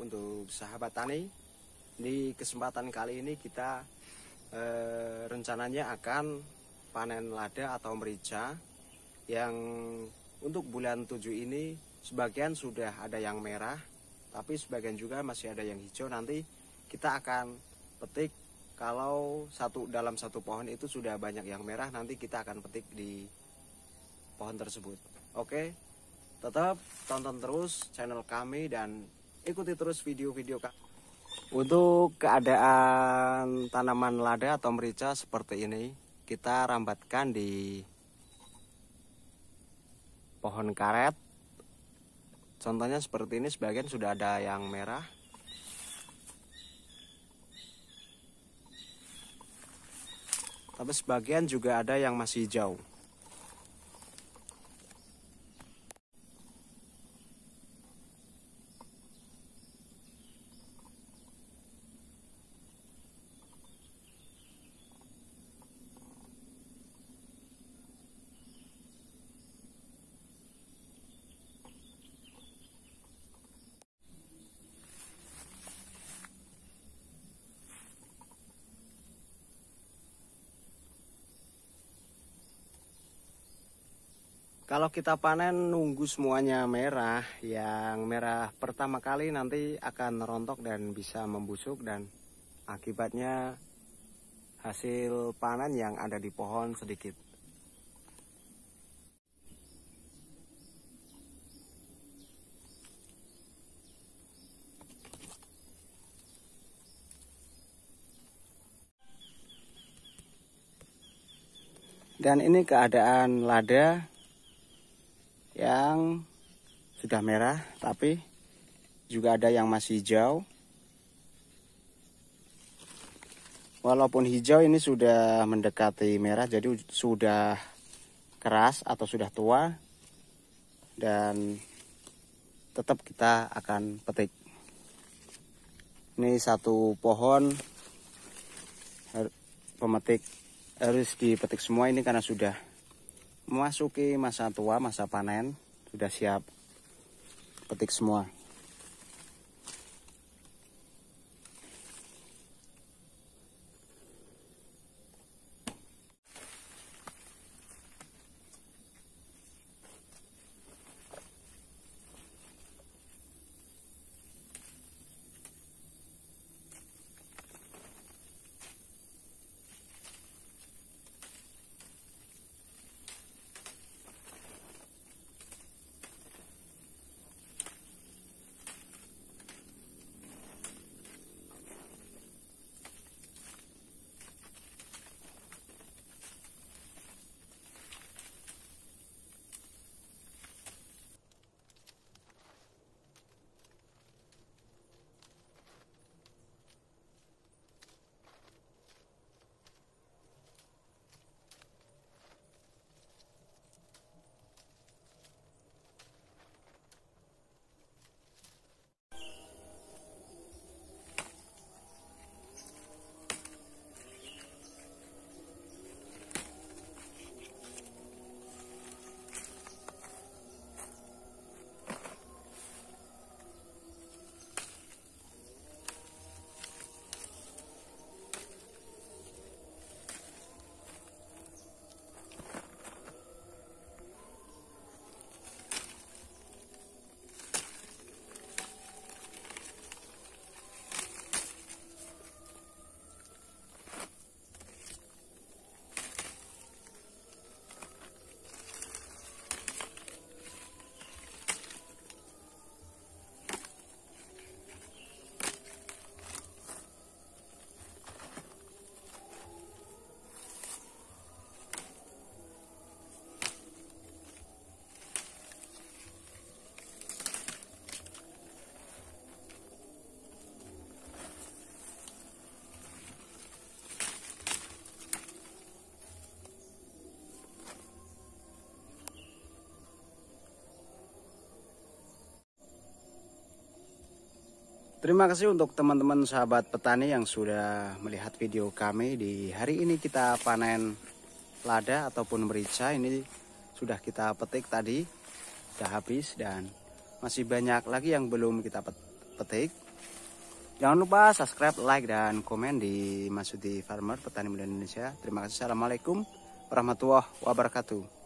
untuk sahabat tani di kesempatan kali ini kita eh, rencananya akan panen lada atau merica yang untuk bulan 7 ini sebagian sudah ada yang merah tapi sebagian juga masih ada yang hijau nanti kita akan petik kalau satu dalam satu pohon itu sudah banyak yang merah nanti kita akan petik di pohon tersebut oke tetap tonton terus channel kami dan ikuti terus video-video kak. Untuk keadaan tanaman lada atau merica seperti ini, kita rambatkan di pohon karet. Contohnya seperti ini, sebagian sudah ada yang merah. Tapi sebagian juga ada yang masih hijau. Kalau kita panen nunggu semuanya merah, yang merah pertama kali nanti akan rontok dan bisa membusuk dan akibatnya hasil panen yang ada di pohon sedikit. Dan ini keadaan lada yang sudah merah tapi juga ada yang masih hijau walaupun hijau ini sudah mendekati merah jadi sudah keras atau sudah tua dan tetap kita akan petik ini satu pohon pemetik harus dipetik semua ini karena sudah memasuki masa tua, masa panen, sudah siap petik semua. Terima kasih untuk teman-teman sahabat petani yang sudah melihat video kami di hari ini kita panen lada ataupun merica ini sudah kita petik tadi sudah habis dan masih banyak lagi yang belum kita petik. Jangan lupa subscribe, like dan komen di Masudi Farmer Petani Muda Indonesia. Terima kasih. Assalamualaikum warahmatullahi wabarakatuh.